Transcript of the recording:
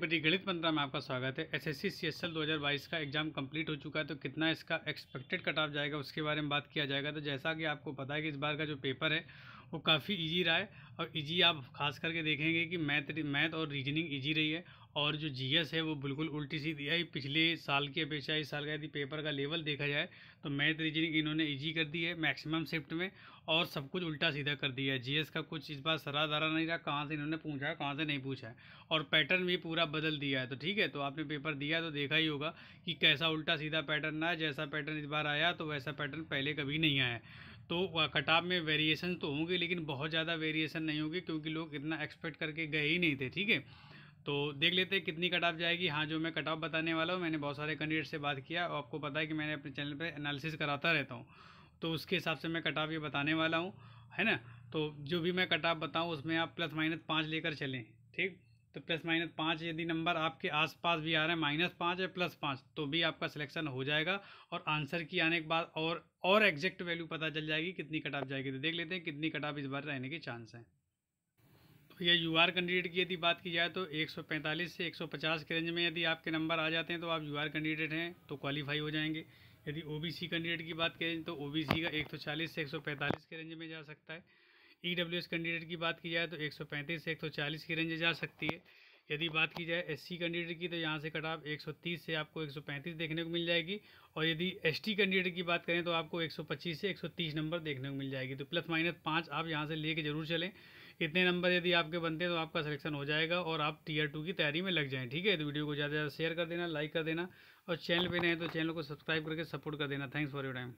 प्रति गणित मंत्रा में आपका स्वागत है एसएससी सीएसएल 2022 का एग्जाम कंप्लीट हो चुका है तो कितना इसका एक्सपेक्टेड कट ऑफ जाएगा उसके बारे में बात किया जाएगा तो जैसा कि आपको पता है कि इस बार का जो पेपर है वो काफ़ी ईजी रहा है और इजी e आप खास करके देखेंगे कि मैथ मैथ और रीजनिंग इजी e रही है और जो जीएस है वो बिल्कुल उल्टी सीधी है पिछले साल की अपेक्षा इस साल का यदि पेपर का लेवल देखा जाए तो मैथ रीजनिंग इन्होंने इजी e कर दी है मैक्सिमम शिफ्ट में और सब कुछ उल्टा सीधा कर दिया है जी का कुछ इस बार सरा नहीं रहा कहाँ से इन्होंने पूछा है कहाँ से नहीं पूछा है और पैटर्न भी पूरा बदल दिया है तो ठीक है तो आपने पेपर दिया तो देखा ही होगा कि कैसा उल्टा सीधा पैटर्न ना जैसा पैटर्न इस बार आया तो वैसा पैटर्न पहले कभी नहीं आया तो कटाव में वेरिएशन तो होंगे लेकिन बहुत ज़्यादा वेरिएशन नहीं होगी क्योंकि लोग इतना एक्सपेक्ट करके गए ही नहीं थे ठीक है तो देख लेते हैं कितनी कटाप जाएगी हाँ जो मैं कट बताने वाला हूँ मैंने बहुत सारे कैंडिडेट से बात किया और आपको पता है कि मैंने अपने चैनल पर एनालिसिस कराता रहता हूँ तो उसके हिसाब से मैं कट ये बताने वाला हूँ है ना तो जो भी मैं कट बताऊँ उसमें आप प्लस माइनस पाँच लेकर चलें ठीक तो प्लस माइनस पाँच यदि नंबर आपके आसपास भी आ रहे हैं माइनस पाँच या प्लस पाँच तो भी आपका सिलेक्शन हो जाएगा और आंसर की आने के बाद और और एग्जैक्ट वैल्यू पता चल जाएगी कितनी कट ऑफ जाएगी तो देख लेते हैं कितनी कट ऑफ इस बार रहने के चांस हैं तो यह यू आर कैंडिडेट की यदि बात की जाए तो 145 से 150 के रेंज में यदि आपके नंबर आ जाते हैं तो आप यू आर कैंडिडेट हैं तो क्वालिफाई हो जाएंगे यदि ओ बी सी कैंडिडेट की बात करें तो ओ बी सी का 140 से 145 के रेंज में जा सकता है ई e कैंडिडेट की बात की जाए तो 135 से 140 की रेंज जा सकती है यदि बात की जाए एससी कैंडिडेट की तो यहाँ से कट ऑफ एक से आपको 135 देखने को मिल जाएगी और यदि एसटी कैंडिडेट की बात करें तो आपको 125 से 130 नंबर देखने को मिल जाएगी तो प्लस माइनस पाँच आप यहाँ से लेके जरूर चलें इतने नंबर यदि आपके बनते हैं तो आपका सिलेक्शन हो जाएगा और आप टीयर टू की तैयारी में लग जाएँ ठीक है तो वीडियो को ज़्यादा से ज़्यादा शेयर कर देना लाइक कर देना और चैनल पर नए तो चैनल को सब्सक्राइब करके सपोर्ट कर देना थैंक्स फॉर योर टाइम